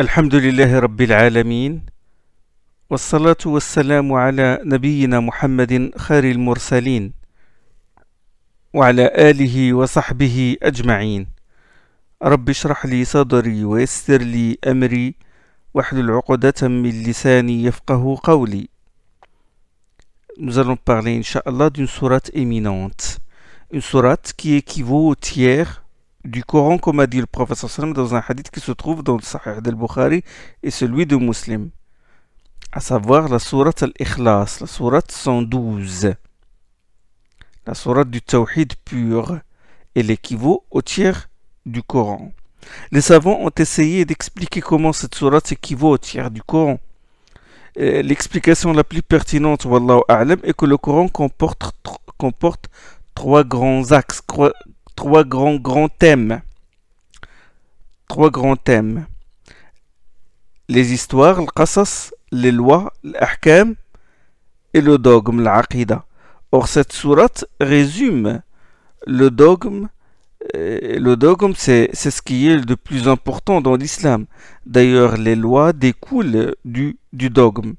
الحمد لله رب العالمين والصلاة والسلام على نبينا محمد خير المرسلين وعلى آله وصحبه أجمعين رب اشرح لي صدري ويسر لي أمري واحلل عقدة من لساني يفقه قولي Nous allons parler, Inch'Allah, d'une sourate éminente. Une sourate qui équivaut au tiers du Coran, comme a dit le professeur dans un hadith qui se trouve dans le Sahih al-Bukhari et celui de Muslim, à savoir la sourate al-Ikhlas, la sourate 112, la sourate du Tawhid pur, et équivaut au tiers du Coran. Les savants ont essayé d'expliquer comment cette sourate équivaut au tiers du Coran. L'explication la plus pertinente, Wallahu A'lam, est que le Coran comporte, comporte trois grands axes, trois grands, grands thèmes. Trois grands thèmes. Les histoires, le qasas, les lois, l'ahkam et le dogme, l'aqidah. Or, cette sourate résume le dogme. Euh, le dogme, c'est ce qui est le plus important dans l'islam. D'ailleurs, les lois découlent du, du dogme.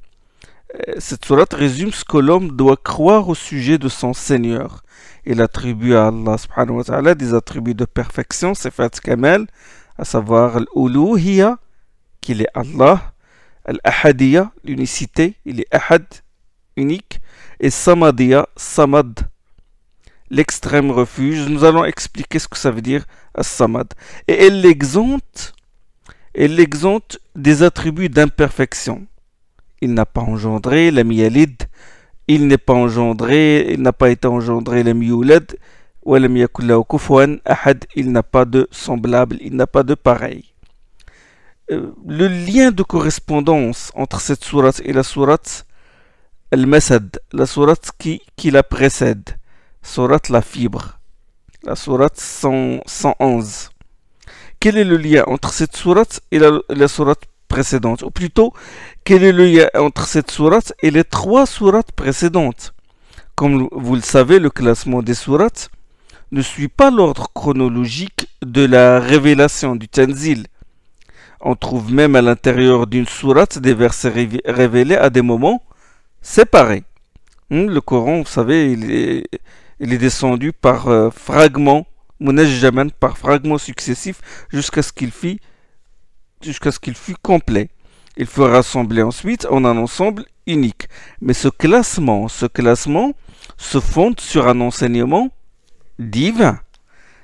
Euh, cette sourate résume ce que l'homme doit croire au sujet de son Seigneur. Il attribue à Allah subhanahu wa des attributs de perfection, sifat kamal, à savoir l'uluhiya, qu'il est Allah, l'Ahadiya l'unicité, il est ahad, unique, et Samadiya samad, l'extrême refuge. Nous allons expliquer ce que ça veut dire à samad Et elle l'exempte, elle l'exempte des attributs d'imperfection il n'a pas engendré, la mialid, il n'est pas engendré, il n'a pas été engendré, la miuled, ou la ou kufwan ahad, il n'a pas de semblable, il n'a pas de pareil. Euh, le lien de correspondance entre cette sourate et la sourate Al-Masad, la sourate qui, la précède, sourate la fibre, la sourate 111. Quel est le lien entre cette sourate et la, la sourate ou plutôt quel est le lien entre cette sourate et les trois sourates précédentes. Comme vous le savez, le classement des sourates ne suit pas l'ordre chronologique de la révélation du Tanzil. On trouve même à l'intérieur d'une sourate des versets révélés à des moments séparés. Hmm, le Coran, vous savez, il est, descendu par fragments, euh, fragments, Munajjaman, par fragments successifs, jusqu'à ce qu'il fît jusqu'à ce qu'il fût complet. Il fut rassemblé ensuite en un ensemble unique. Mais ce classement, ce classement se fonde sur un enseignement divin.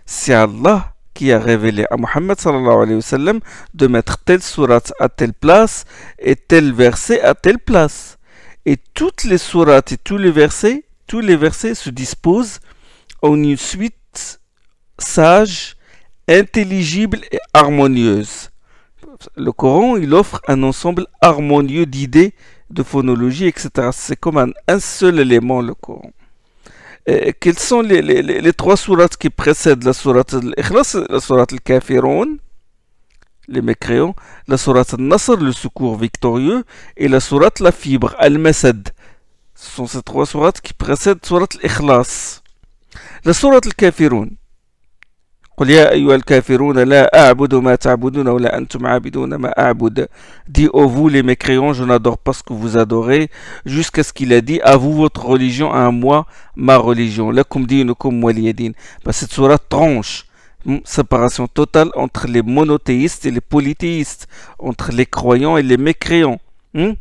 C'est Allah qui a révélé à Muhammad de mettre telle sourate à telle place et tel verset à telle place. Et toutes les sourates et tous les versets, tous les versets se disposent en une suite sage, intelligible et harmonieuse le Coran, il offre un ensemble harmonieux d'idées, de phonologie, etc. C'est comme un, seul élément, le Coran. Et quelles sont les, trois sourates qui précèdent la sourate al la sourate Al-Kafirun, les mécréants, la sourate Al-Nasr, le secours victorieux, et la sourate La Fibre, Al-Masad. Ce sont ces trois sourates qui précèdent sourate Al-Ikhlas. La sourate Al-Kafirun, قل يا vous les mécréants, je n'adore pas ce que vous adorez, jusqu'à ce qu'il a dit à vous votre religion, à moi ma religion. Lakum dinukum waliyadin. Bah, cette la tranche hmm, séparation totale entre les monothéistes et les polythéistes, entre les croyants et les mécréants. Hmm?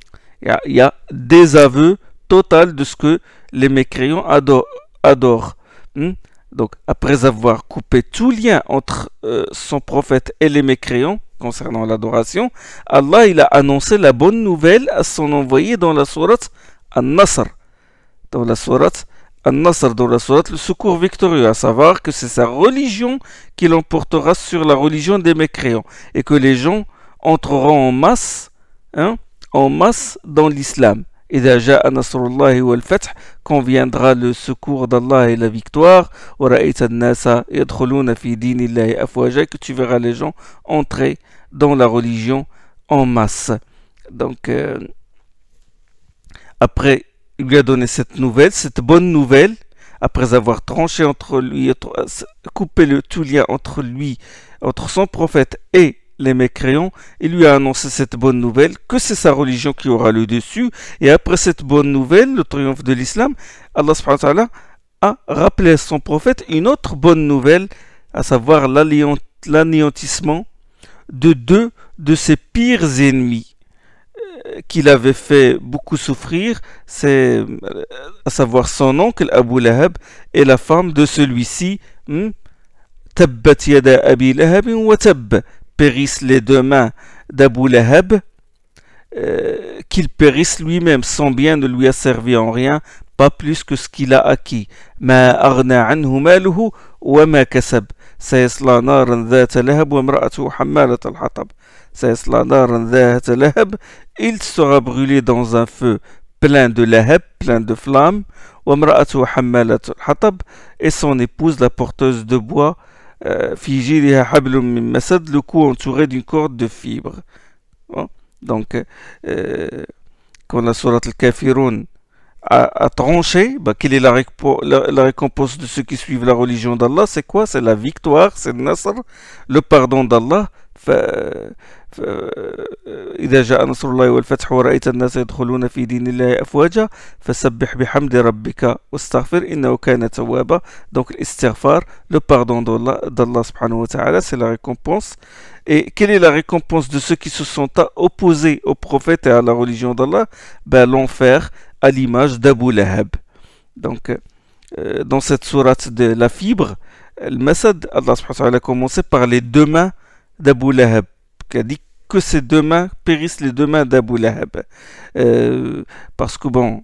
Il y, a des aveux total de ce que les mécréants adorent. Hmm? Donc, après avoir coupé tout lien entre euh, son prophète et les mécréants concernant l'adoration, Allah il a annoncé la bonne nouvelle à son envoyé dans la sourate An-Nasr. Dans la sourate nasr dans la sourate le secours victorieux, à savoir que c'est sa religion qui l'emportera sur la religion des mécréants et que les gens entreront en masse, hein, en masse dans l'islam. إذا جاء نصر quand viendra le secours d'Allah et la victoire Et que tu verras les gens entrer dans la religion en masse donc euh, après il lui a donné cette nouvelle cette bonne nouvelle après avoir tranché entre lui coupé le tout lien entre lui entre son prophète et les mécréants il lui a annoncé cette bonne nouvelle, que c'est sa religion qui aura le dessus. Et après cette bonne nouvelle, le triomphe de l'islam, Allah a rappelé à son prophète une autre bonne nouvelle, à savoir l'anéantissement de deux de ses pires ennemis euh, qu'il avait fait beaucoup souffrir, c'est euh, à savoir son oncle Abu Lahab et la femme de celui-ci, hmm, périssent les deux mains d'Abu Lahab, euh, qu'il périsse lui-même, son bien ne lui a servi en rien, pas plus que ce qu'il a acquis. Il sera brûlé dans un feu plein de lahab, plein de flammes, et son épouse, la porteuse de bois, euh, le cou entouré d'une corde de fibres. Hein? Donc, euh, quand la sourate al a, tranché, bah, quelle est la, récompense, la, récompense de ceux qui suivent la religion d'Allah C'est quoi C'est la victoire, c'est le le pardon d'Allah, ف... ف... إذا جاء نصر الله والفتح ورأيت الناس يدخلون في دين الله أفواجا فسبح بحمد ربك واستغفر إنه كان توابا donc l'istighfar le pardon d'Allah subhanahu wa ta'ala c'est la récompense et quelle est la récompense de ceux qui se sont opposés au prophète et à la religion d'Allah ben l'enfer à l'image d'Abu Lahab donc euh, dans cette sourate de la fibre le Masad Allah subhanahu wa ta'ala a commencé par les deux mains d'Abou Lahab, qui a dit que ces deux mains périssent les deux mains d'Abu Lahab. Euh, parce que bon,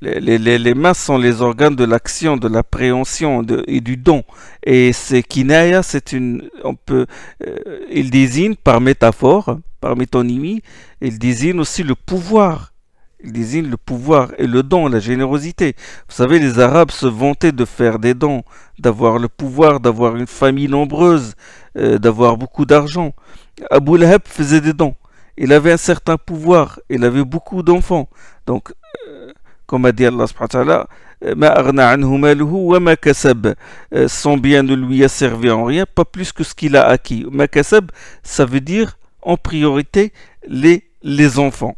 les, mains sont les organes de l'action, de l'appréhension et du don. Et c'est kinaya, c'est une, on peut, euh, il désigne par métaphore, par métonymie, il désigne aussi le pouvoir. Il désigne le pouvoir et le don, la générosité. Vous savez, les Arabes se vantaient de faire des dons, d'avoir le pouvoir, d'avoir une famille nombreuse, euh, d'avoir beaucoup d'argent. Abu Lahab faisait des dons. Il avait un certain pouvoir. Il avait beaucoup d'enfants. Donc, euh, comme a dit Allah subhanahu wa ta'ala, euh, son bien ne lui a servi en rien, pas plus que ce qu'il a acquis. Ma ça veut dire en priorité les, les enfants.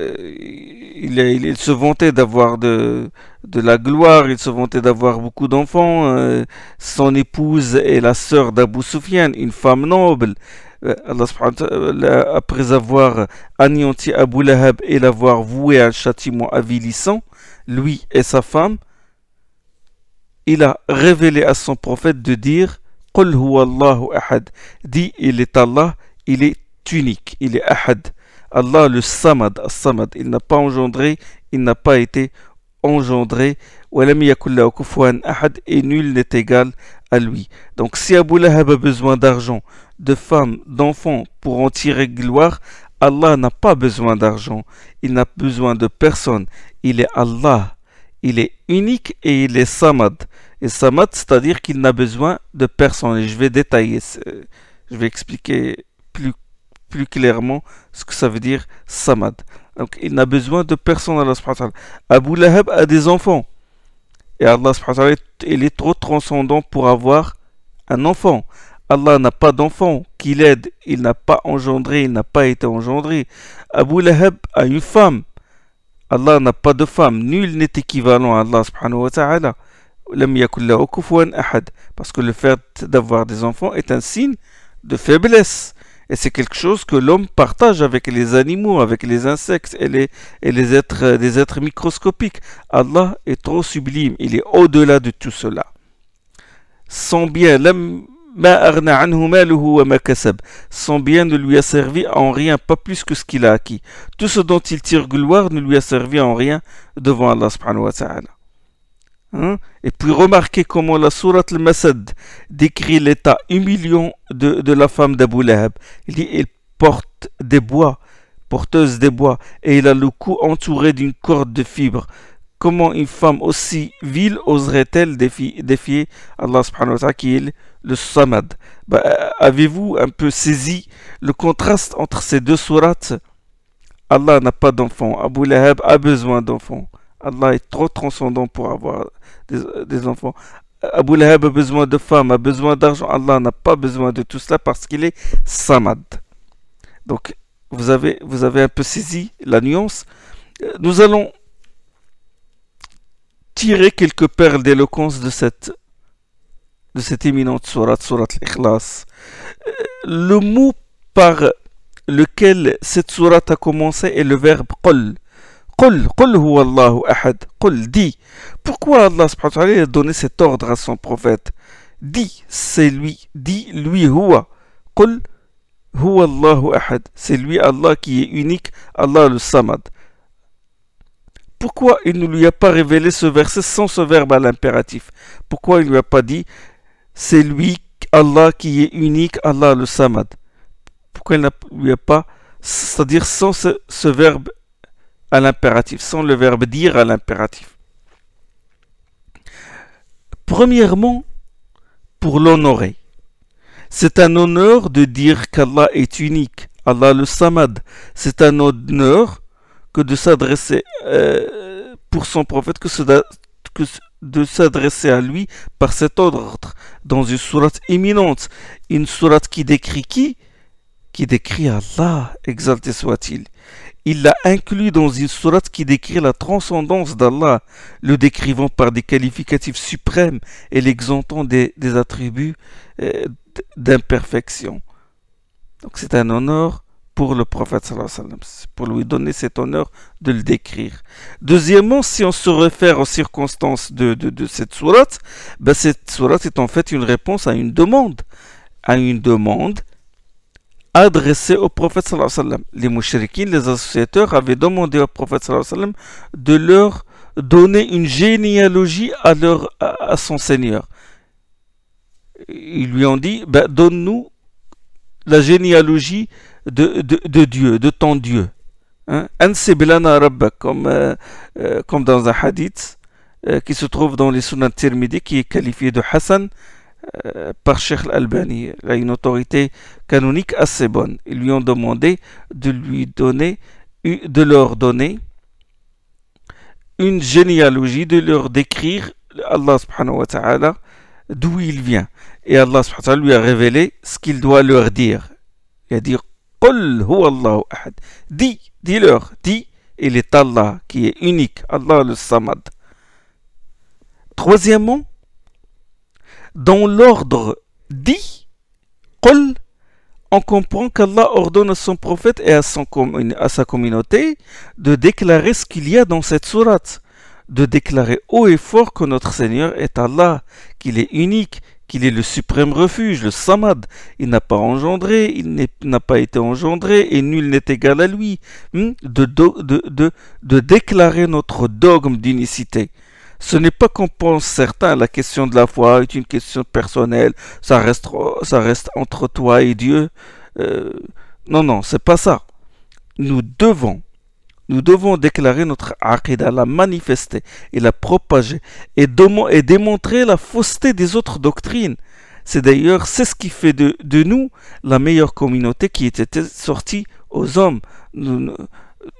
Euh, il, se vantait d'avoir de, la gloire, il se vantait d'avoir beaucoup d'enfants. Euh, son épouse est la sœur d'Abu Soufiane, une femme noble. Euh, après avoir anéanti Abu Lahab et l'avoir voué à un châtiment avilissant, lui et sa femme, il a révélé à son prophète de dire Qul huwa Allahu ahad. Dit, il est Allah, il est unique, il est ahad. Allah le Samad, Samad, il n'a pas engendré, il n'a pas été engendré, et nul n'est égal à lui. Donc si Abu Lahab a besoin d'argent, de femmes, d'enfants pour en tirer gloire, Allah n'a pas besoin d'argent, il n'a besoin de personne, il est Allah, il est unique et il est Samad. Et Samad, c'est-à-dire qu'il n'a besoin de personne. Et je vais détailler, je vais expliquer plus plus clairement ce que ça veut dire Samad. Donc il n'a besoin de personne Allah Abu Lahab a des enfants. Et Allah il est trop transcendant pour avoir un enfant. Allah n'a pas d'enfant qui l'aide. Il n'a pas engendré, il n'a pas été engendré. Abu Lahab a une femme. Allah n'a pas de femme. Nul n'est équivalent à Allah subhanahu wa ta'ala. Parce que le fait d'avoir des enfants est un signe de faiblesse. Et c'est quelque chose que l'homme partage avec les animaux, avec les insectes et les, et les êtres, euh, des êtres microscopiques. Allah est trop sublime, il est au-delà de tout cela. Son bien, son bien ne lui a servi en rien, pas plus que ce qu'il a acquis. Tout ce dont il tire gloire ne lui a servi en rien devant Allah subhanahu wa ta'ala. Hein, et puis remarquez comment la sourate al-Masad décrit l'état humiliant de, la femme d'Abu Lahab. Il dit elle porte des bois, porteuse des bois, et il a le cou entouré d'une corde de fibres. Comment une femme aussi vile oserait-elle défier, Allah subhanahu wa ta'ala le Samad bah, euh, Avez-vous un peu saisi le contraste entre ces deux sourates Allah n'a pas d'enfant, Abu Lahab a besoin d'enfants. Allah est trop transcendant pour avoir des, enfants. Abu Lahab a besoin de femmes, a besoin d'argent. Allah n'a pas besoin de tout cela parce qu'il est Samad. Donc, vous avez, vous avez un peu saisi la nuance. Euh, nous allons tirer quelques perles d'éloquence de cette, de cette éminente sourate, sourate l'ikhlas. Euh, le mot par lequel cette sourate a commencé est le verbe qol. Pourquoi Allah a donné cet ordre à son prophète Dis, c'est lui, dis, lui c'est lui Allah qui est unique, Allah le samad. Pourquoi il ne lui a pas révélé ce verset sans ce verbe à l'impératif Pourquoi il ne lui a pas dit c'est lui Allah qui est unique, Allah le samad Pourquoi il ne lui a pas, c'est-à-dire sans ce, ce verbe à l'impératif, sans le verbe dire à l'impératif. Premièrement, pour l'honorer. C'est un honneur de dire qu'Allah est unique, Allah le Samad. C'est un honneur que de s'adresser euh, pour son prophète, que, que de s'adresser à lui par cet ordre, dans une sourate imminente, une sourate qui décrit qui Qui décrit Allah, exalté soit-il il l'a inclus dans une sourate qui décrit la transcendance d'Allah, le décrivant par des qualificatifs suprêmes et l'exemptant des, attributs euh, d'imperfection. Donc c'est un honneur pour le prophète pour lui donner cet honneur de le décrire. Deuxièmement, si on se réfère aux circonstances de, cette sourate, ben cette sourate est en fait une réponse à une demande, à une demande adressé au prophète sallam. Les mouchriquines, les associateurs avaient demandé au prophète sallam de leur donner une généalogie à, leur, à, son Seigneur. Ils lui ont dit, ben, donne-nous la généalogie de, de, Dieu, de ton Dieu. Hein? Comme, euh, euh, comme dans un hadith euh, qui se trouve dans les sunnats tirmidhi qui est qualifié de Hassan par Cheikh Albani a une autorité canonique assez bonne. Ils lui ont demandé de lui donner, de leur donner une généalogie, de leur décrire Allah subhanahu wa ta'ala d'où il vient. Et Allah subhanahu lui a révélé ce qu'il doit leur dire. Il a dit Qul huwa ahad. Dis, dis-leur, dis, il est Allah qui est unique, Allah le Samad. Troisièmement, dans l'ordre dit, on comprend qu'Allah ordonne à son prophète et à, sa communauté de déclarer ce qu'il y a dans cette sourate, de déclarer haut et fort que notre Seigneur est Allah, qu'il est unique, qu'il est le suprême refuge, le Samad. Il n'a pas engendré, il n'a pas été engendré et nul n'est égal à lui. Hmm? de déclarer notre dogme d'unicité. Ce n'est pas qu'on pense certains, la question de la foi est une question personnelle, ça reste, ça reste entre toi et Dieu. Non, euh, non, non, c'est pas ça. Nous devons, nous devons déclarer notre aqidah, la manifester et la propager et, et démontrer la fausseté des autres doctrines. C'est d'ailleurs, c'est ce qui fait de, nous la meilleure communauté qui était sortie aux hommes. Nous,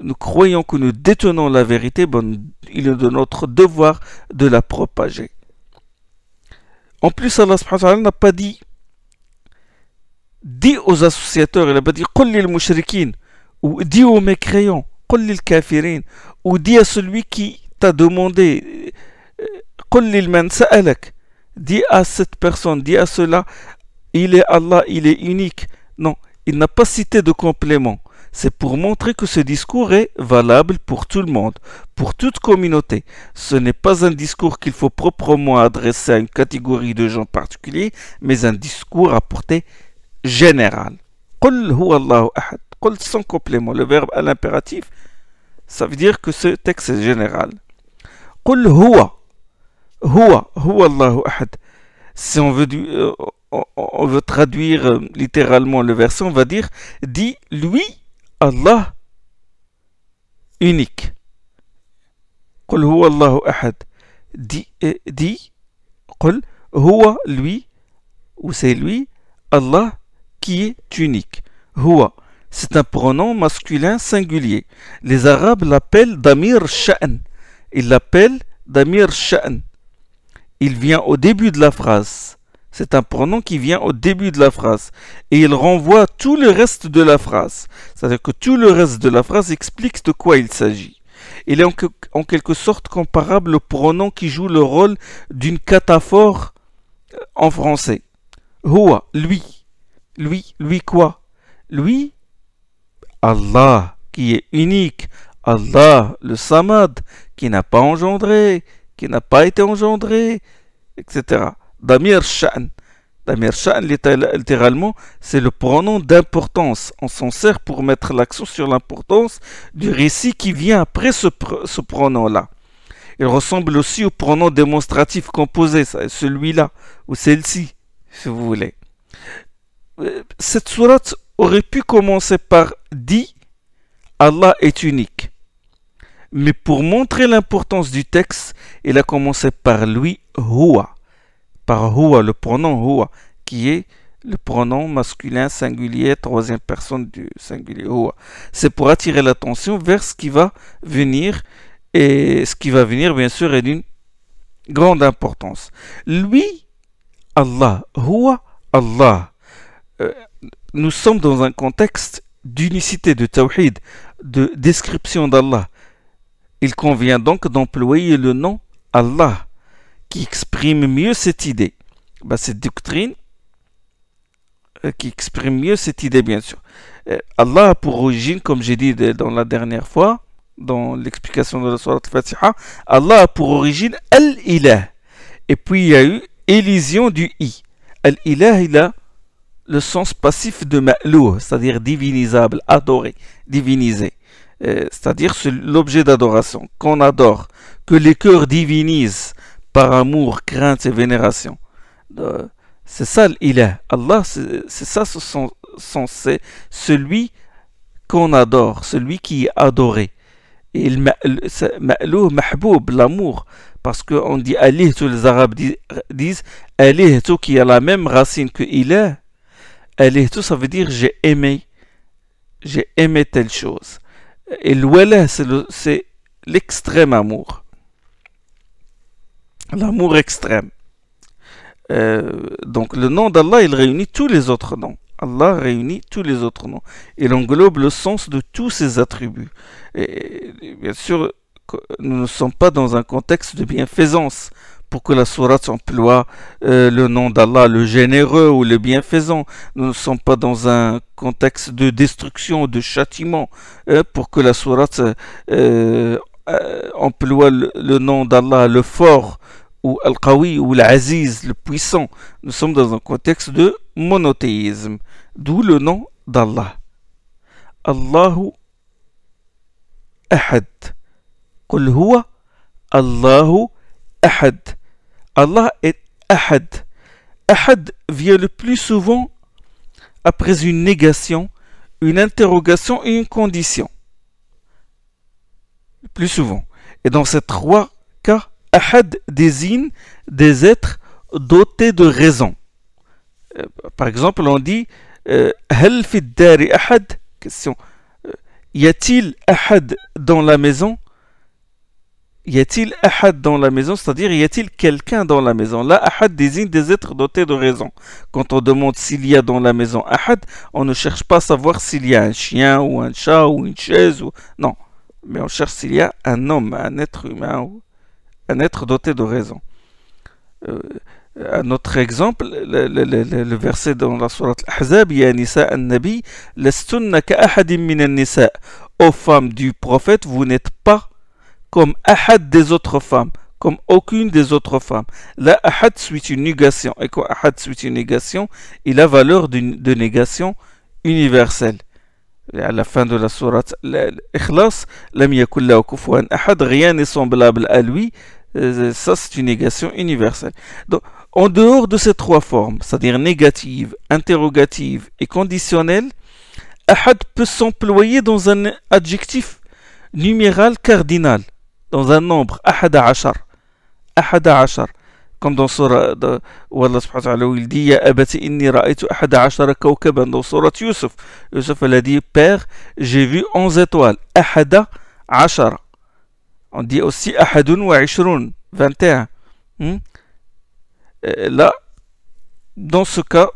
nous croyons que nous détenons la vérité, bon, il est de notre devoir de la propager. En plus, Allah n'a pas dit dis aux associateurs, il n'a pas dit ou dis aux mécréants, ou dis à celui qui t'a demandé, euh, Dit à cette personne, dit à cela, il est Allah, il est unique. Non, il n'a pas cité de complément c'est pour montrer que ce discours est valable pour tout le monde, pour toute communauté. Ce n'est pas un discours qu'il faut proprement adresser à une catégorie de gens particuliers, mais un discours à portée générale. Qul Allahu ahad. Qul sans complément, le verbe à l'impératif, ça veut dire que ce texte est général. Qul huwa. Huwa, huwa Allahu ahad. Si on veut euh, on veut traduire euh, littéralement le verset, on va dire dit lui Allah unique. Qul Allahu ahad. Eh, di Qul huwa lui, ou c'est lui, Allah qui est unique. Huwa, c'est un pronom masculin singulier. Les Arabes l'appellent Damir shan. Il l'appellent Damir shan. Il vient au début de la phrase. C'est un pronom qui vient au début de la phrase et il renvoie tout le reste de la phrase. C'est-à-dire que tout le reste de la phrase explique de quoi il s'agit. Il est en, quelque sorte comparable au pronom qui joue le rôle d'une cataphore euh, en français. ou lui. Lui, lui quoi Lui, Allah, qui est unique. Allah, le Samad, qui n'a pas engendré, qui n'a pas été engendré, etc. Damir Sha'n, Damir littéralement, c'est le pronom d'importance. On s'en sert pour mettre l'accent sur l'importance du récit qui vient après ce, pronom-là. Il ressemble aussi au pronom démonstratif composé, celui-là, ou celle-ci, si vous voulez. Euh, cette sourate aurait pu commencer par dit Allah est unique. Mais pour montrer l'importance du texte, il a commencé par lui, Hua par à le pronom huwa, qui est le pronom masculin singulier, troisième personne du singulier hua ». C'est pour attirer l'attention vers ce qui va venir, et ce qui va venir, bien sûr, est d'une grande importance. Lui, Allah, huwa, Allah. Euh, nous sommes dans un contexte d'unicité, de tawhid, de description d'Allah. Il convient donc d'employer le nom Allah qui exprime mieux cette idée. Bah, cette doctrine euh, qui exprime mieux cette idée, bien sûr. Euh, Allah a pour origine, comme j'ai dit dans la dernière fois, dans l'explication de la Surah Al-Fatiha, Allah a pour origine Al-Ilah. Et puis il y a eu élision du I. Al-Ilah, il a le sens passif de Ma'lou, c'est-à-dire divinisable, adoré, divinisé. Euh, c'est-à-dire l'objet d'adoration, qu'on adore, que les cœurs divinisent, par amour, crainte et vénération. Euh, c'est ça l'ilah. Allah, c'est ça c'est celui qu'on adore, celui qui est adoré. Et l'amour. Parce qu'on dit alih, tous les arabes disent alih, tout qui a la même racine que il est, Alih, tout ça veut dire j'ai aimé. J'ai aimé telle chose. Et l'oualah, c'est l'extrême amour l'amour extrême. Euh, donc le nom d'Allah, il réunit tous les autres noms. Allah réunit tous les autres noms. Il englobe le sens de tous ses attributs. Et, bien sûr, nous ne sommes pas dans un contexte de bienfaisance pour que la sourate emploie euh, le nom d'Allah, le généreux ou le bienfaisant. Nous ne sommes pas dans un contexte de destruction, de châtiment, euh, pour que la sourate emploie le nom d'Allah, le fort, ou Al-Qawi ou l'Aziz, le puissant. Nous sommes dans un contexte de monothéisme, d'où le nom d'Allah. Allahu Ahad. Qul huwa Allahu Ahad. Allah est Ahad. Ahad vient le plus souvent après une négation, une interrogation et une condition. Le plus souvent. Et dans ces trois cas, Ahad désigne des êtres dotés de raison. Euh, par exemple, on dit euh, Hal Ahad Question. Euh, y a-t-il Ahad dans la maison Y a-t-il Ahad dans la maison C'est-à-dire, y a-t-il quelqu'un dans la maison Là, Ahad désigne des êtres dotés de raison. Quand on demande s'il y a dans la maison Ahad, on ne cherche pas à savoir s'il y a un chien ou un chat ou une chaise. Ou... Non. Mais on cherche s'il y a un homme, un être humain. Ou un être doté de raison. Euh, un autre exemple, le, verset dans la sourate Al-Ahzab, Ya Nisa an nabi nisa Ô femmes du prophète, vous n'êtes pas comme Ahad des autres femmes, comme aucune des autres femmes. La Ahad suit une négation, et quoi Ahad suit une négation, il a valeur de négation universelle. à la fin de la sourate Al-Ikhlas, Lam Ahad, rien n'est semblable à lui, euh, ça c'est une négation universelle. Donc, en dehors de ces trois formes, c'est-à-dire négative, interrogative et conditionnelle, ahad peut s'employer dans un adjectif numéral cardinal, dans un nombre, ahad achar. ahad achar. comme dans surah où Allah il dit Ya abati inni ra'aytu ahad achar kawkaban dans surah Yusuf. Yusuf a dit Père, j'ai vu onze étoiles, ahad » On dit aussi ahadun wa ishrun, 21. Hmm? Euh, là, dans ce cas,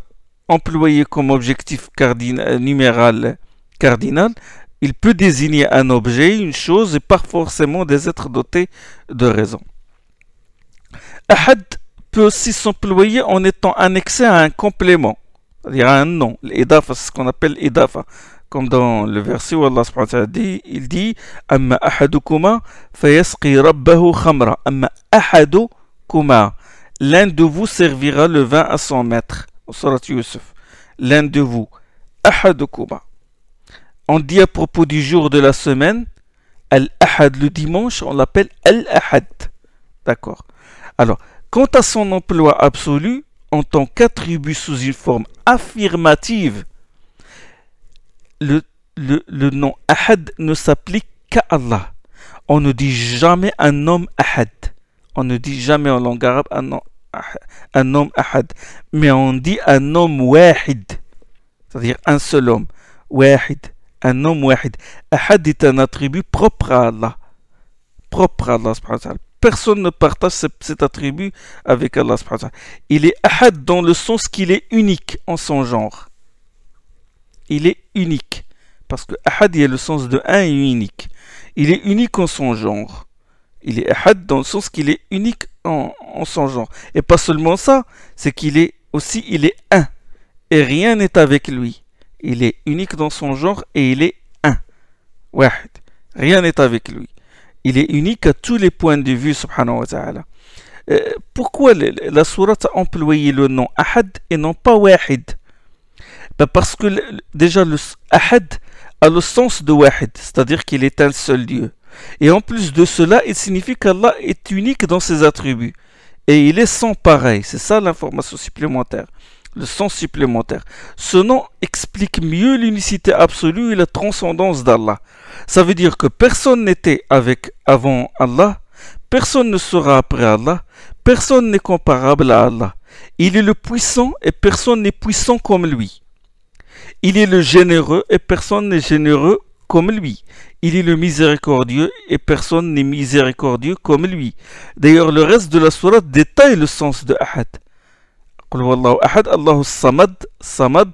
employé comme objectif cardinal, numéral cardinal, il peut désigner un objet, une chose et pas forcément des êtres dotés de raison. Ahad peut aussi s'employer en étant annexé à un complément, c'est-à-dire un nom, l'idafa, c'est ce qu'on appelle idafa comme dans le verset où Allah dit, il dit Amma ahadukuma fayasqi rabbahu khamra. Amma ahadukuma. L'un de vous servira le vin à son maître. Au Yusuf. L'un de vous. Ahadukuma. On dit à propos du jour de la semaine, Al-Ahad le dimanche, on l'appelle Al-Ahad. D'accord. Alors, quant à son emploi absolu, en tant qu'attribut sous une forme affirmative, le, le, nom Ahad ne s'applique qu'à Allah. On ne dit jamais un homme Ahad. On ne dit jamais en langue arabe un nom, un homme Ahad. Mais on dit un homme Wahid. C'est-à-dire un seul homme. Wahid. Un homme Wahid. Ahad est un attribut propre à Allah. Propre à Allah. Personne ne partage cet attribut avec Allah. Il est Ahad dans le sens qu'il est unique en son genre. Il est unique. Parce que ahad, il a le sens de un et unique. Il est unique en son genre. Il est ahad dans le sens qu'il est unique en, en, son genre. Et pas seulement ça, c'est qu'il est aussi, il est un. Et rien n'est avec lui. Il est unique dans son genre et il est un. Wahid. Rien n'est avec lui. Il est unique à tous les points de vue, subhanahu wa ta'ala. Euh, pourquoi la sourate a employé le nom Ahad et non pas Wahid bah, parce que déjà le ahad a le sens de wahid, c'est-à-dire qu'il est un seul Dieu. Et en plus de cela, il signifie qu'Allah est unique dans ses attributs. Et il est sans pareil. C'est ça l'information supplémentaire. Le sens supplémentaire. Ce nom explique mieux l'unicité absolue et la transcendance d'Allah. Ça veut dire que personne n'était avec avant Allah, personne ne sera après Allah, personne n'est comparable à Allah. Il est le puissant et personne n'est puissant comme lui. Il est le généreux et personne n'est généreux comme lui. Il est le miséricordieux et personne n'est miséricordieux comme lui. D'ailleurs, le reste de la sourate détaille le sens de Ahad. Samad,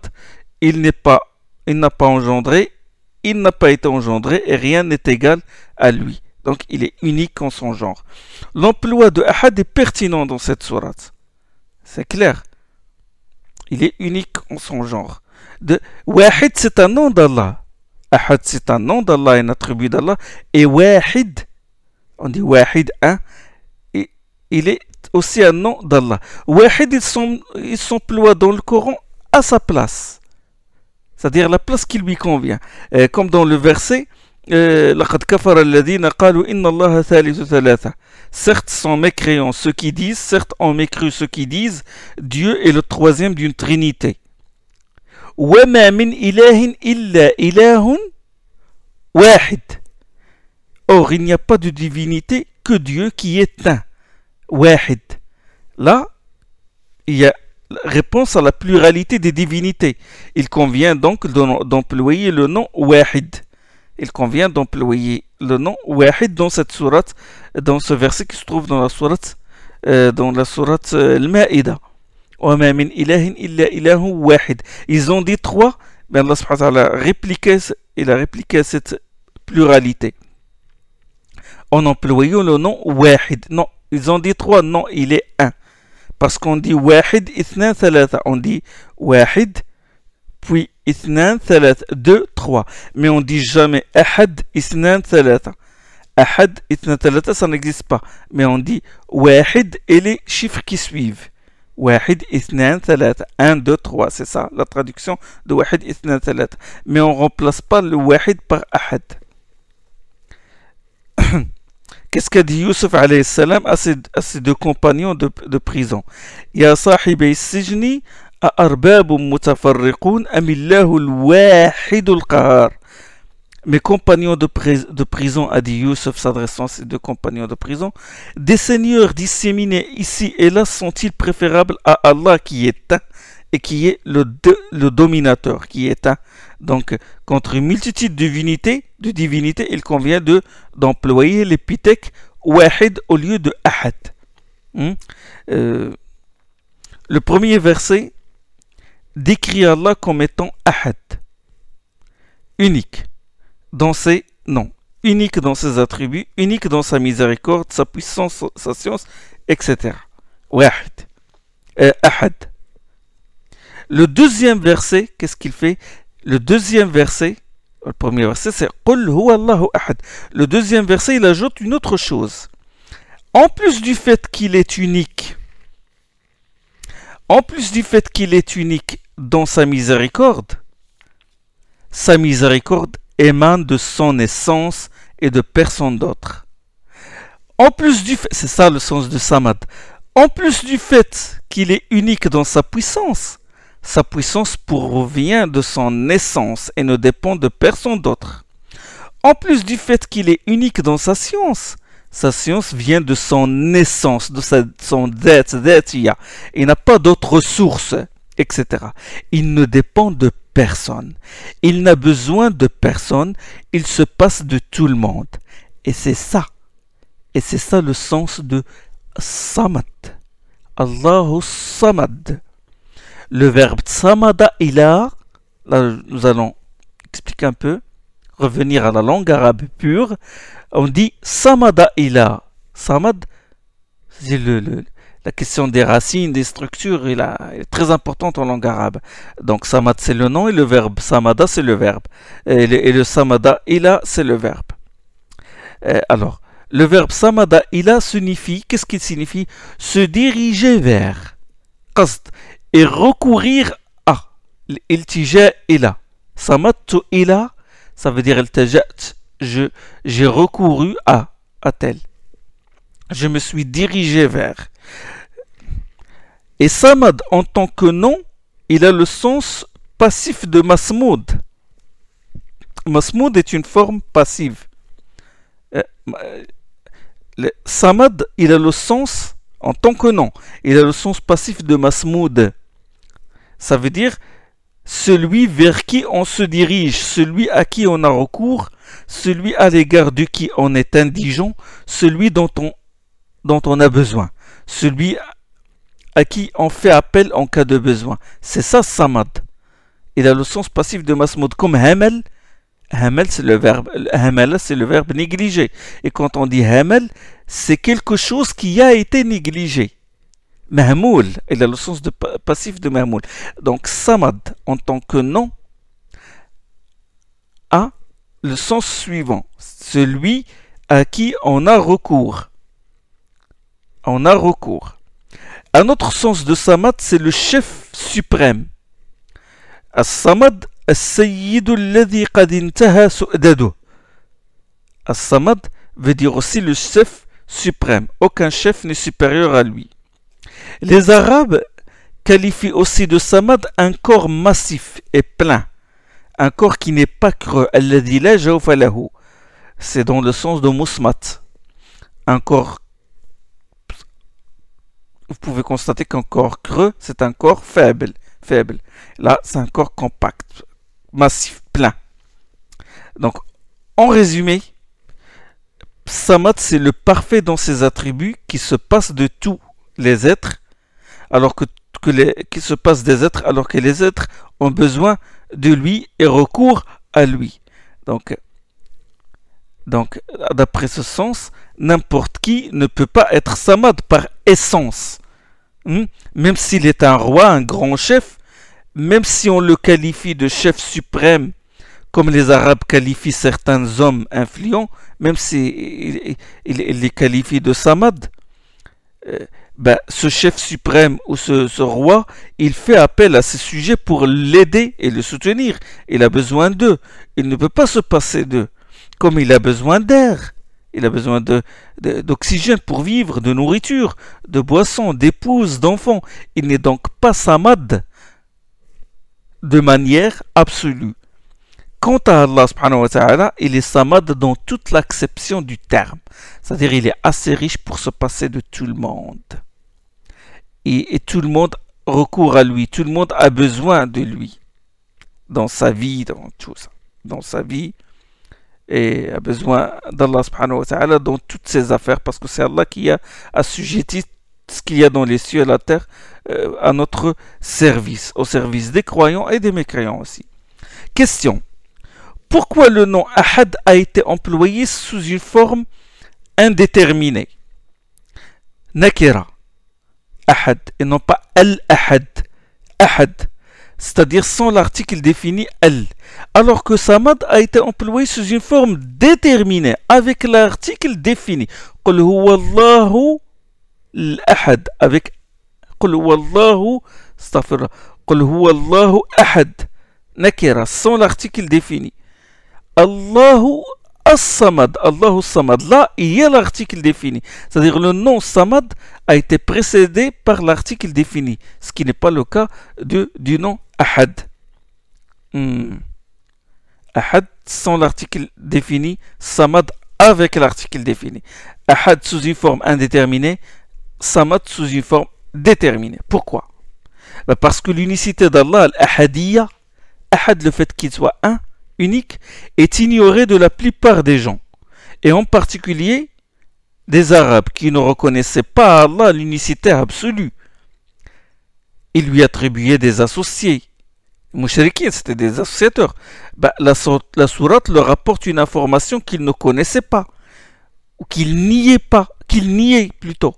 il n'est pas, il n'a pas engendré, il n'a pas été engendré et rien n'est égal à lui. Donc il est unique en son genre. L'emploi de Ahad est pertinent dans cette sourate. C'est clair. Il est unique en son genre de Wahid, c'est un nom d'Allah. Ahad, c'est un nom d'Allah, un attribut d'Allah. Et Wahid, on dit Wahid, un, hein, il est aussi un nom d'Allah. Wahid, ils sont, ils dans le Coran à sa place. C'est-à-dire la place qui lui convient. Euh, comme dans le verset, لقد كفر الذين قالوا إن الله ثالث Certes sont mécréants ceux qui disent, certes ont mécru ceux qui disent, Dieu est le troisième d'une trinité. وما من إله إلا إله واحد Or, il n'y a pas de divinité que Dieu qui est un. Wahid. Là, il y a réponse à la pluralité des divinités. Il convient donc d'employer le nom Wahid. Il convient d'employer le nom Wahid dans cette sourate, dans ce verset qui se trouve dans la sourate, euh, dans la sourate euh, Al-Ma'ida. Ils ont dit trois, mais Allah subhanahu wa répliquait, a répliqué cette pluralité. En employant le nom wahid. Non, ils ont dit trois, non, il est un. Parce qu'on dit wahid, ithnan, On dit wahid, puis 2, Deux, trois. Mais on dit jamais ahad, ithnan, thalatha. Ahad, ça n'existe pas. Mais on dit wahid et les chiffres qui suivent. Wahid Isnan Salat. 1, 2, 3, c'est ça la traduction de Wahid Isnan Salat. Mais on ne remplace pas le Wahid par Ahad. Qu'est-ce qu'a dit Youssef à ses, deux compagnons de, de prison Ya sahibi sijni, a arbabum mutafarriqun, amillahu al-wahid al-qahar. Mes compagnons de, de prison, a dit Youssef s'adressant à ses deux compagnons de prison, des seigneurs disséminés ici et là sont-ils préférables à Allah qui est un et qui est le, le dominateur, qui est un. Donc, contre une multitude de divinités, de divinités il convient de d'employer l'épithèque wahid au lieu de ahad. Hmm? Euh, le premier verset décrit Allah comme étant ahad, unique dans ses noms, unique dans ses attributs, unique dans sa miséricorde, sa puissance, sa science, etc. Le deuxième verset, qu'est-ce qu'il fait Le deuxième verset, le premier verset, c'est Le deuxième verset, il ajoute une autre chose. En plus du fait qu'il est unique, en plus du fait qu'il est unique dans sa miséricorde, sa miséricorde émane de son essence et de personne d'autre. En plus du fait, c'est ça le sens de Samad, en plus du fait qu'il est unique dans sa puissance, sa puissance provient de son essence et ne dépend de personne d'autre. En plus du fait qu'il est unique dans sa science, sa science vient de son essence, de sa, son dette, Il n'a pas d'autre source etc. Il ne dépend de personne. Il n'a besoin de personne. Il se passe de tout le monde. Et c'est ça. Et c'est ça le sens de Samad. Allahu Samad. Le verbe Samada ila, là nous allons expliquer un peu, revenir à la langue arabe pure. On dit Samada ila. Samad, c'est le, la question des racines, des structures, est très importante en langue arabe. Donc samad c'est le nom et le verbe. Samada c'est le verbe. Et le, samada ila c'est le verbe. Euh, alors, le verbe samada ila signifie, qu'est-ce qu'il signifie Se diriger vers. Et recourir à. Il tige ila. tu ila, ça veut dire il Je J'ai recouru à, à tel. Je me suis dirigé vers. Et Samad, en tant que nom, il a le sens passif de Masmoud. Masmoud est une forme passive. Euh, Samad, il a le sens, en tant que nom, il a le sens passif de Masmoud. Ça veut dire celui vers qui on se dirige, celui à qui on a recours, celui à l'égard de qui on est indigent, celui dont on, dont on a besoin celui à qui on fait appel en cas de besoin. C'est ça Samad. Il a le sens passif de Masmoud comme Hamel. Hamel c'est le verbe c'est le verbe négligé. Et quand on dit Hamel, c'est quelque chose qui a été négligé. Mahmoul, il a le sens de passif de Mahmoul. Donc Samad en tant que nom a le sens suivant, celui à qui on a recours on a recours. Un autre sens de Samad, c'est le chef suprême. As-Samad, As-Sayyidu alladhi qad intaha su'dadu. As-Samad veut dire aussi le chef suprême. Aucun chef n'est supérieur à lui. Les Arabes qualifient aussi de Samad un corps massif et plein. Un corps qui n'est pas creux. C'est dans le sens de Mousmat. Un corps vous pouvez constater qu'un corps creux, c'est un corps faible. faible. Là, c'est un corps compact, massif, plein. Donc, en résumé, Samad, c'est le parfait dans ses attributs qui se passe de tous les êtres, alors que, les, qui se des êtres, alors que les êtres ont besoin de lui et recourent à lui. Donc, donc d'après ce sens, n'importe qui ne peut pas être Samad par essence. Hmm? même s'il est un roi, un grand chef, même si on le qualifie de chef suprême, comme les Arabes qualifient certains hommes influents, même s'il les qualifient de Samad, euh, ben, ce chef suprême ou ce, ce, roi, il fait appel à ses sujets pour l'aider et le soutenir. Il a besoin d'eux. Il ne peut pas se passer d'eux, comme il a besoin d'air. Il a besoin d'oxygène pour vivre, de nourriture, de boissons, d'épouses, d'enfants. Il n'est donc pas samad de manière absolue. Quant à Allah il est samad dans toute l'acception du terme. C'est-à-dire il est assez riche pour se passer de tout le monde. Et, tout le monde recourt à lui, tout le monde a besoin de lui. Dans sa vie, dans tout ça. Dans sa vie, et a besoin d'Allah subhanahu wa ta'ala dans toutes ses affaires parce que c'est Allah qui a assujetti ce qu'il y a dans les cieux et la terre euh, à notre service, au service des croyants et des mécréants aussi. Question. Pourquoi le nom Ahad a été employé sous une forme indéterminée Nakira. Ahad et non pas Al-Ahad. Ahad c'est-à-dire sans l'article défini al, alors que samad a été employé sous une forme déterminée avec l'article défini. avec sans l'article défini. Allahu As-Samad, Allahu Samad. Là, il y a l'article défini. C'est-à-dire le nom Samad a été précédé par l'article défini, ce qui n'est pas le cas du nom ahad. Hmm. sans l'article défini, samad avec l'article défini. Ahad sous une forme indéterminée, samad sous une forme déterminée. Pourquoi bah, Parce que l'unicité d'Allah, l'ahadiyya, ahad, le fait qu'il soit un, unique, est ignoré de la plupart des gens, et en particulier des Arabes qui ne reconnaissaient pas à Allah l'unicité absolue. Ils lui attribuaient des associés, Mouchriquins, c'était des associateurs, bah, la, la sourate leur apporte une information qu'ils ne connaissaient pas, ou qu'ils niaient pas, qu'ils niaient plutôt,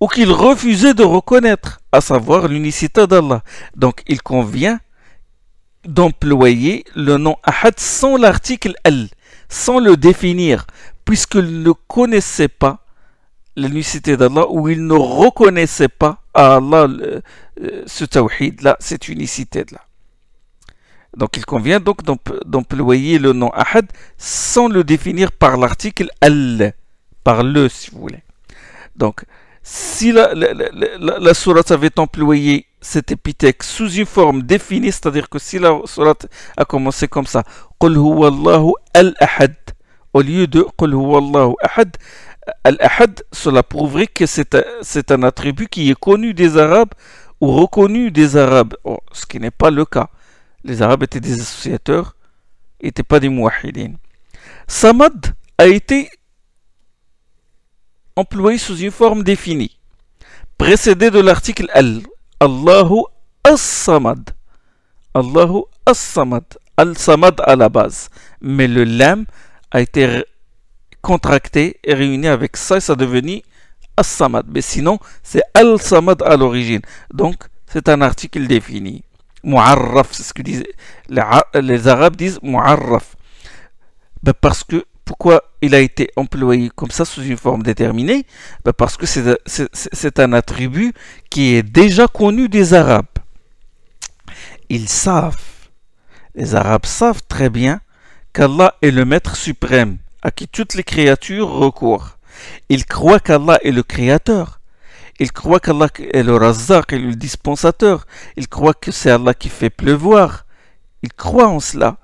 ou qu'ils refusaient de reconnaître, à savoir l'unicité d'Allah. Donc il convient d'employer le nom Ahad sans l'article Al, sans le définir, puisqu'ils ne connaissaient pas l'unicité d'Allah ou ils ne reconnaissaient pas à Allah euh, ce tawhid là, cette unicité là. Donc il convient donc d'employer le nom ahad sans le définir par l'article al, par le si vous voulez. Donc si la, la, sourate avait employé cette épithèque sous une forme définie, c'est-à-dire que si la sourate a commencé comme ça, al-ahad, au lieu de ahad, al-ahad, cela prouverait que c'est un attribut qui est connu des Arabes ou reconnu des Arabes, ce qui n'est pas le cas les Arabes étaient des associateurs, n'étaient pas des muwahidines. Samad a été employé sous une forme définie, précédé de l'article Al. Allahu As-Samad. Allahu As-Samad. Al-Samad à la base. Mais le lam a été contracté et réuni avec ça et ça devenu As-Samad. Mais sinon, c'est Al-Samad à l'origine. Donc, c'est un article défini. Mu'arraf. C'est ce que disent les, Arabes disent bah, parce que pourquoi il a été employé comme ça sous une forme déterminée bah, Parce que c'est un attribut qui est déjà connu des Arabes. Ils savent, les Arabes savent très bien qu'Allah est le Maître suprême à qui toutes les créatures recourent. Ils croient qu'Allah est le Créateur. Il croit qu'Allah est le Razak et le dispensateur. Il croit que c'est Allah qui fait pleuvoir. Il croit en cela.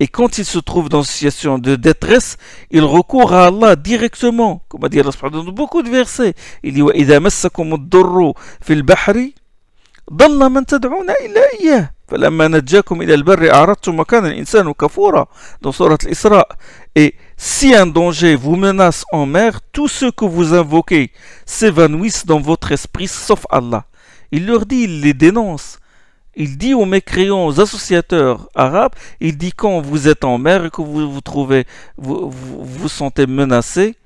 Et quand il se trouve dans une situation de détresse, il recourt à Allah directement. Comme a dit Allah dans beaucoup de versets. Il dit il مَسَّكُمُ الضُّرُّ فِي الْبَحْرِ ضَلَّ مَنْ تَدْعُونَ إِلَّا kafura Dans Surat isra Et si un danger vous menace en mer, tous ceux que vous invoquez s'évanouissent dans votre esprit sauf Allah. Il leur dit, il les dénonce. Il dit aux mécréants, aux associateurs arabes, il dit quand vous êtes en mer et que vous vous trouvez, vous vous, sentez menacé,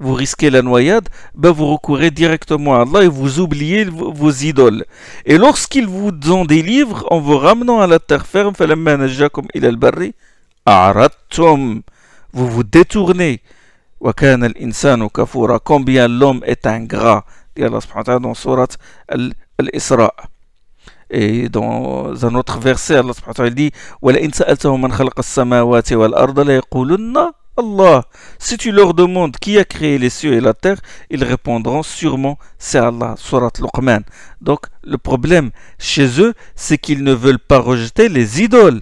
vous risquez la noyade, ben vous recourez directement à Allah et vous oubliez vos, idoles. Et lorsqu'il vous en délivre, en vous ramenant à la terre ferme, il نَجَّاكُمْ ilal barri »« aratom vous vous détournez. Combien l'homme est ingrat, dit Allah subhanahu wa ta'ala dans Surat Al-Isra. Et dans un autre verset, Allah subhanahu wa ta'ala dit al-samawati Allah. Si tu leur demandes qui a créé les cieux et la terre, ils répondront sûrement c'est Allah, surat Luqman. Donc le problème chez eux, c'est qu'ils ne veulent pas rejeter les idoles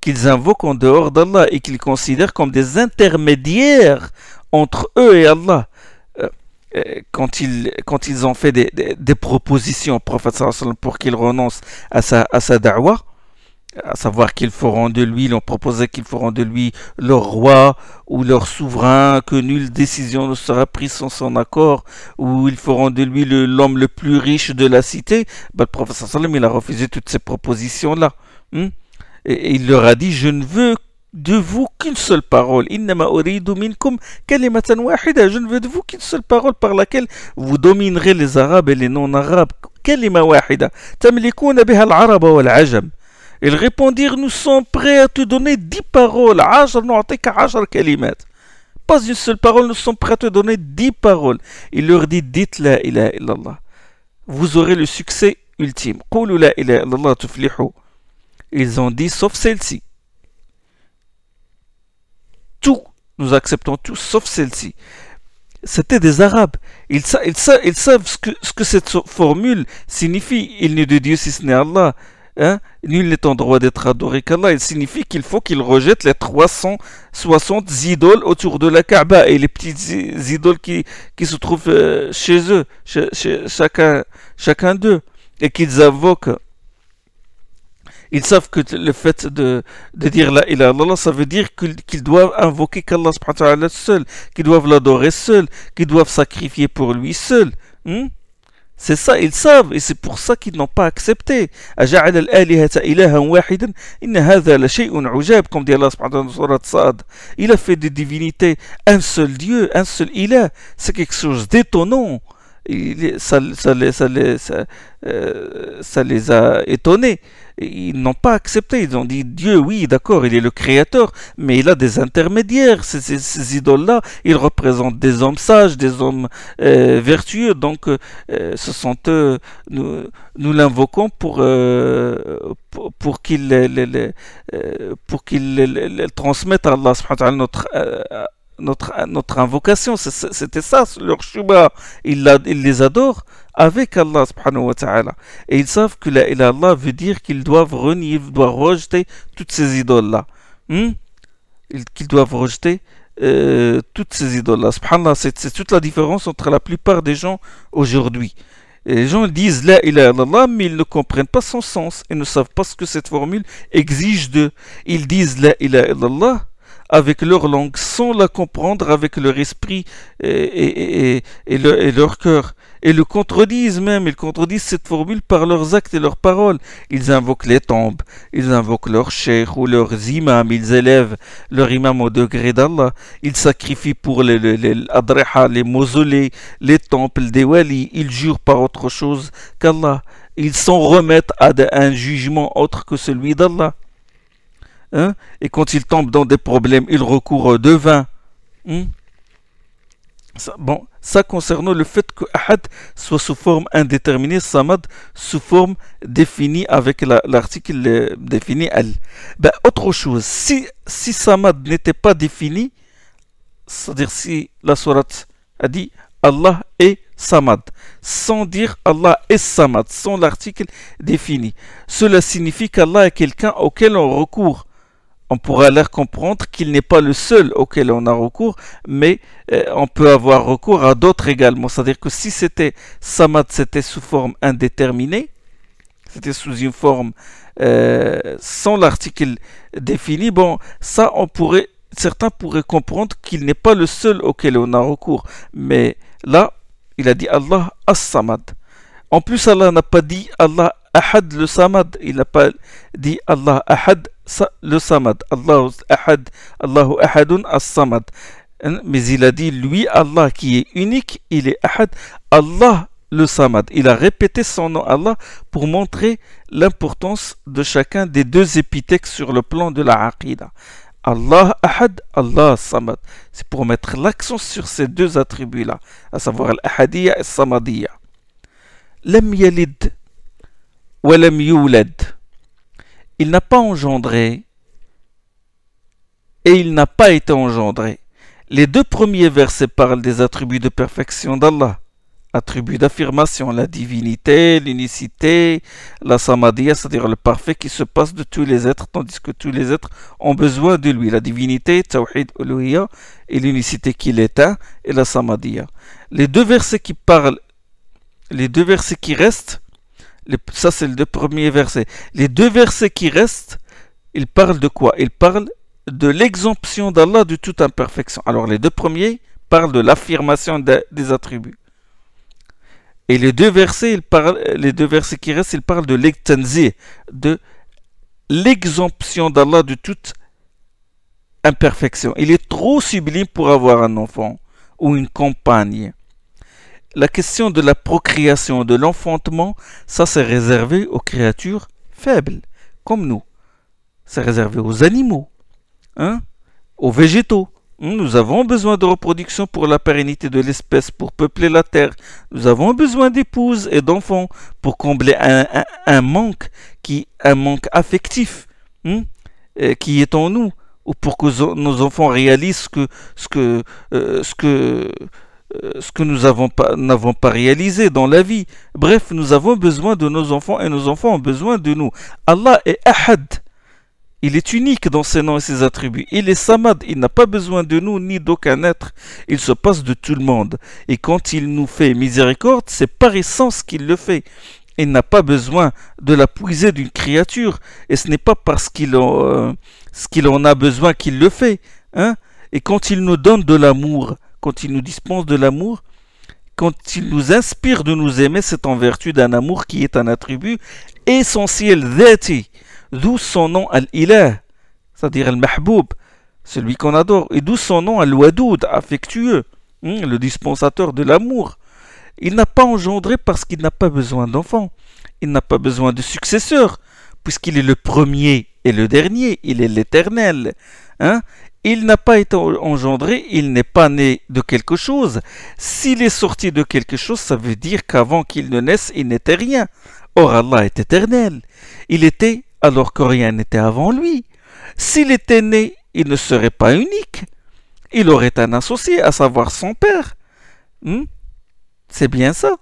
qu'ils invoquent en dehors d'Allah et qu'ils considèrent comme des intermédiaires entre eux et Allah. Euh, euh, quand ils, quand ils ont fait des, des, propositions au prophète pour qu'il renonce à sa, à sa da'wah, à savoir qu'ils feront de lui, ils ont proposé qu'ils feront de lui leur roi ou leur souverain, que nulle décision ne sera prise sans son accord, ou ils feront de lui l'homme le, plus riche de la cité, bah, le prophète il a refusé toutes ces propositions-là. Hmm? Et il leur a dit, je ne veux de vous qu'une seule parole. Je ne veux de vous qu'une seule parole par laquelle vous dominerez les Arabes et les non-Arabes. Ils répondirent, nous sommes prêts à te donner dix paroles. Pas une seule parole, nous sommes prêts à te donner dix paroles. Il leur dit, dites la ilaha illallah. Vous aurez le succès ultime. Ils ont dit sauf celle-ci. Tout, nous acceptons tout sauf celle-ci. C'était des Arabes. Ils, savent ce que, ce que, cette formule signifie. Il n'est de Dieu si ce n'est Allah. Hein. Nul n'est en droit d'être adoré qu'Allah. Il signifie qu'il faut qu'il rejettent les 360 idoles autour de la Kaaba et les petites idoles qui, se trouvent euh, chez eux, chacun, chacun d'eux, et qu'ils invoquent ils savent que le fait de, de dire la ilaha illallah, ça veut dire qu'ils doivent invoquer qu'Allah seul, qu'ils doivent l'adorer seul, qu'ils doivent sacrifier pour lui seul. Hmm? C'est ça, ils savent, et c'est pour ça qu'ils n'ont pas accepté. Comme dit Allah Sad, il a fait des divinités un seul Dieu, un seul ilah. C'est quelque chose d'étonnant il, euh, ça, les a étonnés. Ils n'ont pas accepté. Ils ont dit Dieu, oui, d'accord, il est le créateur, mais il a des intermédiaires. Ces, ces, idoles-là, ils représentent des hommes sages, des hommes euh, vertueux. Donc, euh, ce sont eux, nous, nous l'invoquons pour, pour, pour qu'ils pour les transmettent à Allah notre notre, notre invocation, c'était ça, leur chouba. Ils, les adorent avec Allah subhanahu wa ta'ala. Et ils savent que la ilaha Allah veut dire qu'ils doivent renier, doivent rejeter toutes ces idoles-là. Hmm? Qu'ils doivent rejeter euh, toutes ces idoles-là. c'est toute la différence entre la plupart des gens aujourd'hui. Les gens disent la ilaha illallah, mais ils ne comprennent pas son sens et ne savent pas ce que cette formule exige d'eux. Ils disent la ilaha illallah, avec leur langue sans la comprendre avec leur esprit et, leur cœur. Et le contredisent même, ils contredisent cette formule par leurs actes et leurs paroles. Ils invoquent les tombes, ils invoquent leurs chers ou leurs imams, ils élèvent leur imam au degré d'Allah, ils sacrifient pour les, les, les, mausolées, les temples, des walis, ils jurent par autre chose qu'Allah. Ils s'en remettent à un jugement autre que celui d'Allah. Hein, et quand il tombe dans des problèmes, il recourt au devin. Hmm? bon, ça concernant le fait que Ahad soit sous forme indéterminée, Samad sous forme définie avec l'article euh, défini Al. Ben, autre chose, si, si Samad n'était pas défini, c'est-à-dire si la sourate a dit Allah est Samad, sans dire Allah est Samad, sans l'article défini, cela signifie qu'Allah est quelqu'un auquel on recourt on pourrait alors comprendre qu'il n'est pas le seul auquel on a recours, mais euh, on peut avoir recours à d'autres également. C'est-à-dire que si c'était samad, c'était sous forme indéterminée, c'était sous une forme euh, sans l'article défini, bon, ça on pourrait, certains pourraient comprendre qu'il n'est pas le seul auquel on a recours. Mais là, il a dit Allah as-samad. En plus, Allah n'a pas dit Allah ahad le samad, il n'a pas dit Allah ahad le Samad. Allah, Ahad, Allahu Ahadun As-Samad. Hein, mais il a dit, lui, Allah qui est unique, il est Ahad, Allah le Samad. Il a répété son nom Allah pour montrer l'importance de chacun des deux épithèques sur le plan de la Aqidah. Allah Ahad, Allah Samad. C'est pour mettre l'accent sur ces deux attributs-là, à savoir l'Ahadiyya et Samadia. Lam Yalid, wa Lam il n'a pas engendré et il n'a pas été engendré. Les deux premiers versets parlent des attributs de perfection d'Allah, attributs d'affirmation, la divinité, l'unicité, la samadhiya, c'est-à-dire le parfait qui se passe de tous les êtres, tandis que tous les êtres ont besoin de lui. La divinité, tawhid et l'unicité qui l'éteint, et la samadhiya. Les deux versets qui parlent, les deux versets qui restent, ça, c'est le deux premiers verset. Les deux versets qui restent, ils parlent de quoi Ils parlent de l'exemption d'Allah de toute imperfection. Alors, les deux premiers parlent de l'affirmation des attributs. Et les deux versets, les deux versets qui restent, ils parlent de de l'exemption d'Allah de toute imperfection. Il est trop sublime pour avoir un enfant ou une compagne la question de la procréation, de l'enfantement, ça c'est réservé aux créatures faibles, comme nous. C'est réservé aux animaux, hein, aux végétaux. Hein, nous avons besoin de reproduction pour la pérennité de l'espèce, pour peupler la terre. Nous avons besoin d'épouses et d'enfants pour combler un, manque qui, un manque affectif, hein, qui est en nous, ou pour que nos enfants réalisent que, ce que, ce que euh, euh, ce que nous n'avons pas, réalisé dans la vie. Bref, nous avons besoin de nos enfants et nos enfants ont besoin de nous. Allah est Ahad. Il est unique dans ses noms et ses attributs. Il est Samad. Il n'a pas besoin de nous ni d'aucun être. Il se passe de tout le monde. Et quand il nous fait miséricorde, c'est par essence qu'il le fait. Il n'a pas besoin de la puiser d'une créature. Et ce n'est pas parce qu'il en, euh, en, a besoin qu'il le fait. Hein. Et quand il nous donne de l'amour, quand il nous dispense de l'amour, quand il nous inspire de nous aimer, c'est en vertu d'un amour qui est un attribut essentiel, dhati, d'où son nom al-ilah, c'est-à-dire al-mahboub, celui qu'on adore, et d'où son nom al-wadoud, affectueux, hein, le dispensateur de l'amour. Il n'a pas engendré parce qu'il n'a pas besoin d'enfants, il n'a pas besoin de successeur, puisqu'il est le premier et le dernier, il est l'éternel. Hein il n'a pas été engendré, il n'est pas né de quelque chose. S'il est sorti de quelque chose, ça veut dire qu'avant qu'il ne naisse, il n'était rien. Or Allah est éternel. Il était alors que rien n'était avant lui. S'il était né, il ne serait pas unique. Il aurait un associé, à savoir son père. Hmm? C'est bien ça.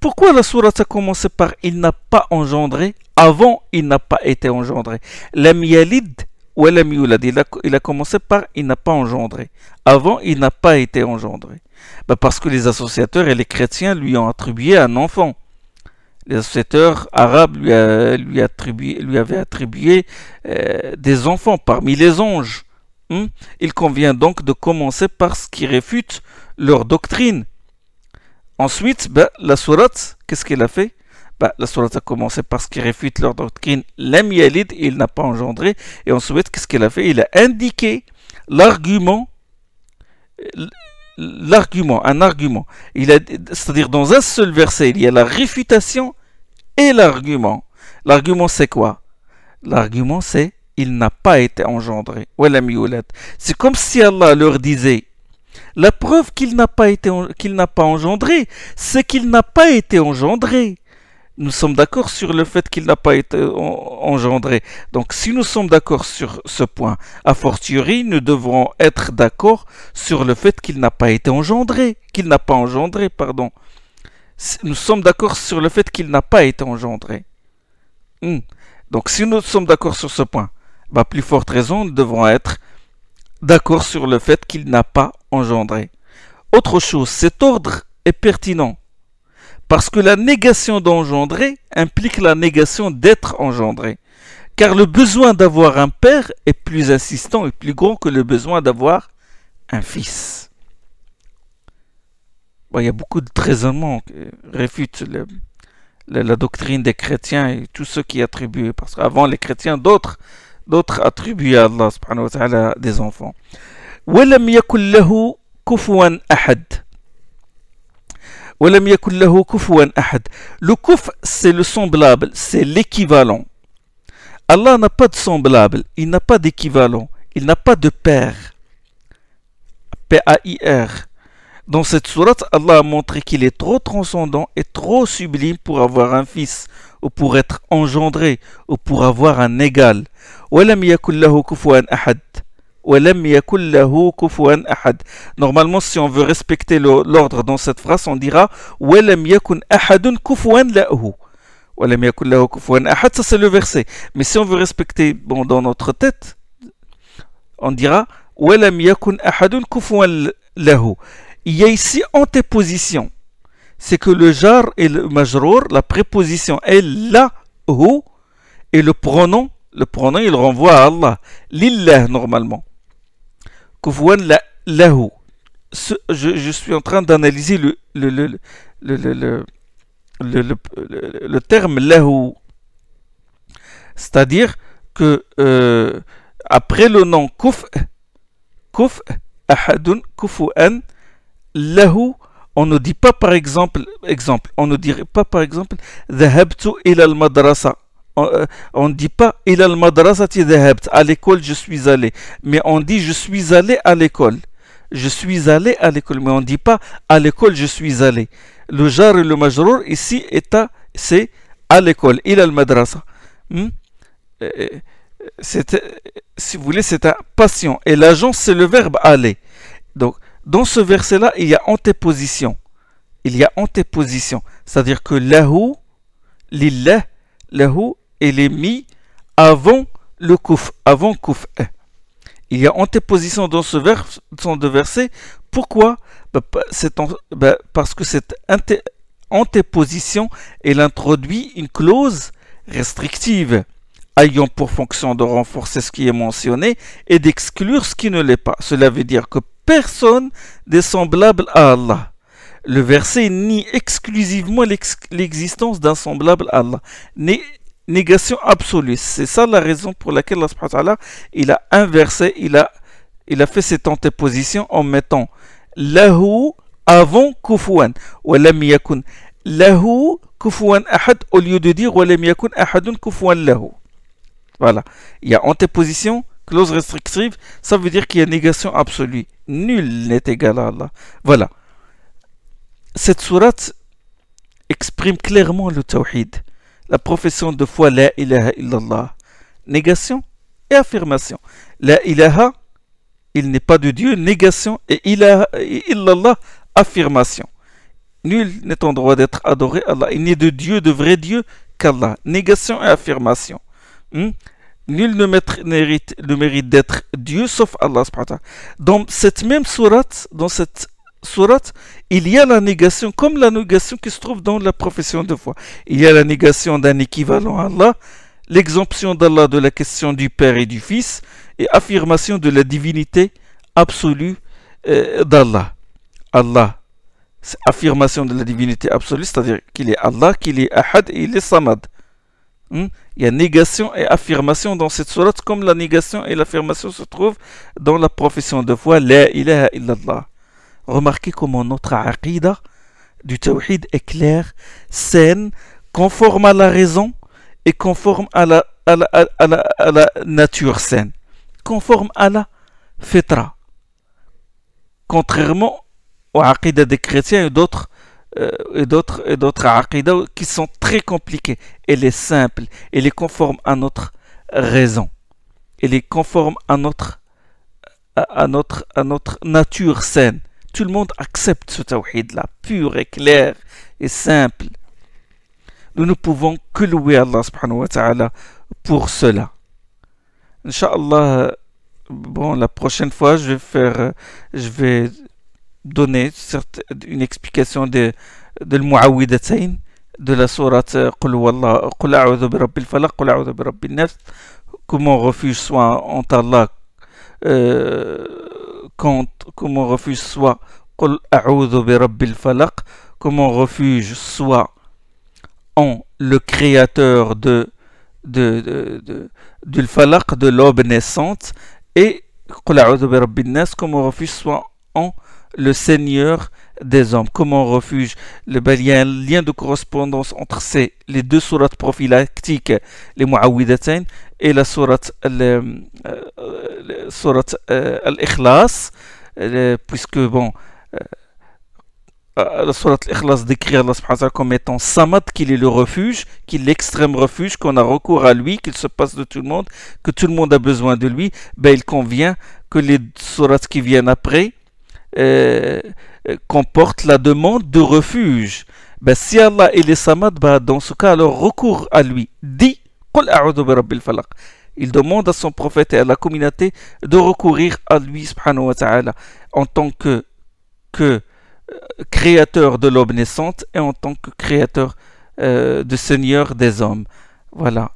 Pourquoi la sourate a commencé par il n'a pas engendré avant il n'a pas été engendré La mis il a, il a commencé par il n'a pas engendré. Avant, il n'a pas été engendré. Bah, parce que les associateurs et les chrétiens lui ont attribué un enfant. Les associateurs arabes lui, lui, avaient attribué euh, des enfants parmi les anges. Hum? il convient donc de commencer par ce qui réfute leur doctrine. Ensuite, bah, la sourate, qu'est-ce qu'elle a fait bah, la sourate a commencé parce qu'il réfute leur doctrine. Lem il n'a pas engendré. Et on souhaite qu'est-ce qu'il a fait Il a indiqué l'argument, l'argument, un argument. Il c'est-à-dire dans un seul verset, il y a la réfutation et l'argument. L'argument c'est quoi L'argument c'est il n'a pas été engendré. C'est comme si Allah leur disait la preuve qu'il n'a pas été qu'il n'a pas engendré, c'est qu'il n'a pas été engendré nous sommes d'accord sur le fait qu'il n'a pas été engendré. Donc si nous sommes d'accord sur ce point, a fortiori, nous devrons être d'accord sur le fait qu'il n'a pas été engendré, qu'il n'a pas engendré, pardon. Nous sommes d'accord sur le fait qu'il n'a pas été engendré. Hmm. Donc si nous sommes d'accord sur ce point, bah, plus forte raison, nous devrons être d'accord sur le fait qu'il n'a pas engendré. Autre chose, cet ordre est pertinent parce que la négation d'engendrer implique la négation d'être engendré. Car le besoin d'avoir un père est plus insistant et plus grand que le besoin d'avoir un fils. il y a beaucoup de raisonnements qui réfutent la doctrine des chrétiens et tous ceux qui attribuent, parce qu'avant les chrétiens, d'autres, d'autres attribuaient à Allah subhanahu wa ta'ala des enfants le kouf, c'est le semblable c'est l'équivalent Allah n'a pas de semblable il n'a pas d'équivalent il n'a pas de père P-A-I-R dans cette sourate, Allah a montré qu'il est trop transcendant et trop sublime pour avoir un fils, ou pour être engendré, ou pour avoir un égal. Normalement, si on veut respecter l'ordre dans cette phrase, on dira Ça, c'est le verset. Mais si on veut respecter bon, dans notre tête, on dira Il y a ici antéposition. C'est que le jar et le majrur, la préposition est la et le pronom, le pronom il renvoie à Allah, l'illah normalement lahu. Je, je suis en train d'analyser le, le, le, le, le terme lahu. C'est-à-dire que après le nom kuf, kuf, ahadun, kufu'an, lahu, on ne dit pas par exemple, exemple on ne dirait pas par exemple, dhahabtu ila al-madrasa on euh, ne dit pas il al madrasati à l'école je suis allé mais on dit je suis allé à l'école je suis allé à l'école mais on ne dit pas à l'école je suis allé le jar et le majrour ici est c'est à l'école il le madrasa hmm? euh, euh, si vous voulez c'est un patient et l'agent c'est le verbe aller donc dans ce verset là il y a antéposition il y a antéposition c'est à dire que lahu lillah lahu elle est mis avant le kouf, avant kouf. Il y a antéposition dans ce vers, dans de verset. Pourquoi bah, bah, Parce que cette antéposition, elle introduit une clause restrictive ayant pour fonction de renforcer ce qui est mentionné et d'exclure ce qui ne l'est pas. Cela veut dire que personne n'est semblable à Allah. Le verset nie exclusivement l'existence d'un semblable à Allah, négation absolue. C'est ça la raison pour laquelle Allah il a inversé, il a, il a fait cette antéposition en mettant lahu avant kufuan wa lam yakun lahu kufuan ahad au lieu de dire wa lam yakun ahadun kufuan Voilà, il y a antéposition, clause restrictive, ça veut dire qu'il y a négation absolue. Nul n'est égal à Allah. Voilà. Cette sourate exprime clairement le tawhid la profession de foi La ilaha illallah. Négation et affirmation. La ilaha, il n'est pas de Dieu, négation et ilaha, illallah, affirmation. Nul n'est en droit d'être adoré, Allah. Il n'est de Dieu, de vrai Dieu, qu'Allah. Négation et affirmation. Hmm? Nul ne mérite le mérite d'être Dieu sauf Allah. Dans cette même sourate, dans cette surat, il y a la négation, comme la négation qui se trouve dans la profession de foi. Il y a la négation d'un équivalent à Allah, l'exemption d'Allah de la question du Père et du Fils, et affirmation de la divinité absolue euh, d'Allah. Allah, affirmation de la divinité absolue, c'est-à-dire qu'il est Allah, qu'il est Ahad et il est Samad. Hmm? Il y a négation et affirmation dans cette surat comme la négation et l'affirmation se trouvent dans la profession de foi, La ilaha illallah. Remarquez comment notre aqidah du tawhid est claire, saine, conforme à la raison et conforme à la, nature saine, conforme à la fetra. Contrairement aux aqidah des chrétiens et d'autres euh, qui sont très compliqués, Elle est simple, elle est conforme à notre raison, elle est conforme à notre nature saine. Tout le monde accepte ce tawhid la pure et clair et simple. Nous ne pouvons que louer Allah subhanahu wa ta'ala pour cela. Inch'Allah, bon, la prochaine fois, je vais faire, je vais donner une explication de, de l'Mu'awwidatayn, de la sourate Qul Wallah, Qul A'udhu bi Rabbil Falaq, Qul A'udhu bi Rabbil Nafs, comment refuge soit en Allah, euh, quand, comme refuge soit comme refuge soit en le créateur de de, de, de, l'aube naissante et comme refuge soit en le Seigneur des hommes. Comment refuge, le, ben, il y a un lien de correspondance entre ces, les deux sourates prophylactiques, les Mu'awwidatain la la سوره l'ikhlas puisque bon la sourate l'ikhlas décrit Allah subhanahu comme étant Samad, qu'il est le refuge, qu'il est l'extrême refuge, qu'on a recours à lui, qu'il se passe de tout le monde, que tout le monde a besoin de lui, ben il convient que les sourates qui viennent après euh, euh comportent la demande de refuge. Ben si Allah est Samad, ben, dans ce cas, alors recours à lui, dit il demande à son prophète et à la communauté de recourir à lui subhanahu en tant que, que euh, créateur de l'aube naissante et en tant que créateur euh, du Seigneur des hommes. Voilà.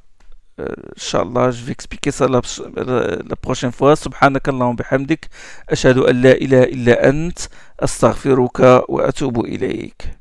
Euh, Inch'Allah, je vais expliquer ça la, prochaine fois. bihamdik. an la illa Astaghfiruka wa atubu ilayk.